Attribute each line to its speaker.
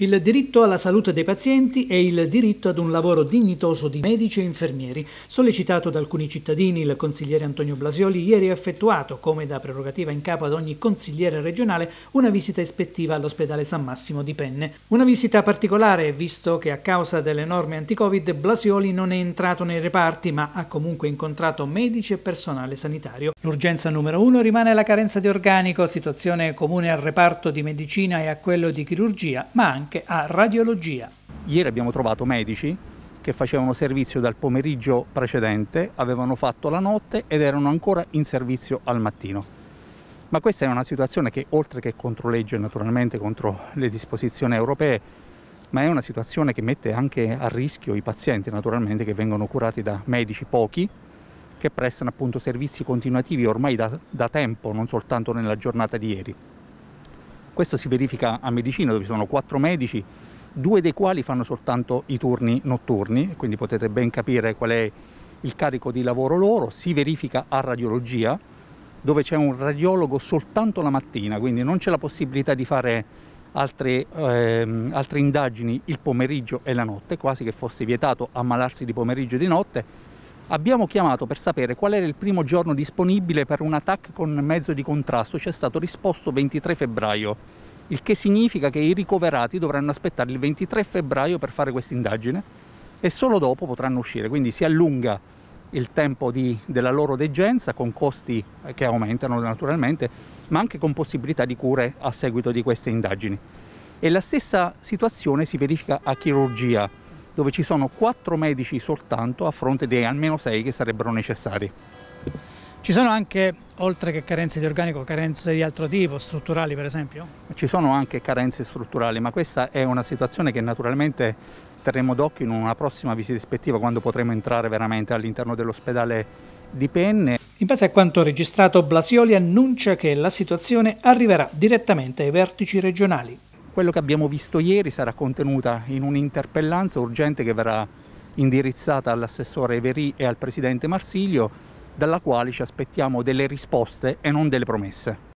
Speaker 1: Il diritto alla salute dei pazienti e il diritto ad un lavoro dignitoso di medici e infermieri, sollecitato da alcuni cittadini, il consigliere Antonio Blasioli ieri ha effettuato, come da prerogativa in capo ad ogni consigliere regionale, una visita ispettiva all'ospedale San Massimo di Penne. Una visita particolare, visto che a causa delle norme anti-Covid Blasioli non è entrato nei reparti, ma ha comunque incontrato medici e personale sanitario. L'urgenza numero uno rimane la carenza di organico, situazione comune al reparto di medicina e a quello di chirurgia, ma anche anche a radiologia. Ieri abbiamo trovato medici che facevano
Speaker 2: servizio dal pomeriggio precedente, avevano fatto la notte ed erano ancora in servizio al mattino. Ma questa è una situazione che oltre che contro legge naturalmente contro le disposizioni europee, ma è una situazione che mette anche a rischio i pazienti naturalmente che vengono curati da medici pochi che prestano appunto servizi continuativi ormai da, da tempo, non soltanto nella giornata di ieri. Questo si verifica a Medicina dove ci sono quattro medici, due dei quali fanno soltanto i turni notturni, quindi potete ben capire qual è il carico di lavoro loro. Si verifica a radiologia dove c'è un radiologo soltanto la mattina, quindi non c'è la possibilità di fare altre, ehm, altre indagini il pomeriggio e la notte, quasi che fosse vietato ammalarsi di pomeriggio e di notte Abbiamo chiamato per sapere qual era il primo giorno disponibile per un attacco con mezzo di contrasto, ci è stato risposto 23 febbraio, il che significa che i ricoverati dovranno aspettare il 23 febbraio per fare questa indagine e solo dopo potranno uscire, quindi si allunga il tempo di, della loro degenza con costi eh, che aumentano naturalmente, ma anche con possibilità di cure a seguito di queste indagini. E la stessa situazione si verifica a chirurgia dove ci sono quattro medici soltanto a fronte di almeno sei che sarebbero necessari.
Speaker 1: Ci sono anche, oltre che carenze di organico, carenze di altro tipo, strutturali per esempio?
Speaker 2: Ci sono anche carenze strutturali, ma questa è una situazione che naturalmente terremo d'occhio in una prossima visita ispettiva
Speaker 1: quando potremo entrare veramente all'interno dell'ospedale di Penne. In base a quanto registrato, Blasioli annuncia che la situazione arriverà direttamente ai vertici regionali. Quello che abbiamo visto ieri sarà contenuta in un'interpellanza urgente che verrà
Speaker 2: indirizzata all'assessore Verì e al presidente Marsilio, dalla quale ci aspettiamo delle risposte e non delle promesse.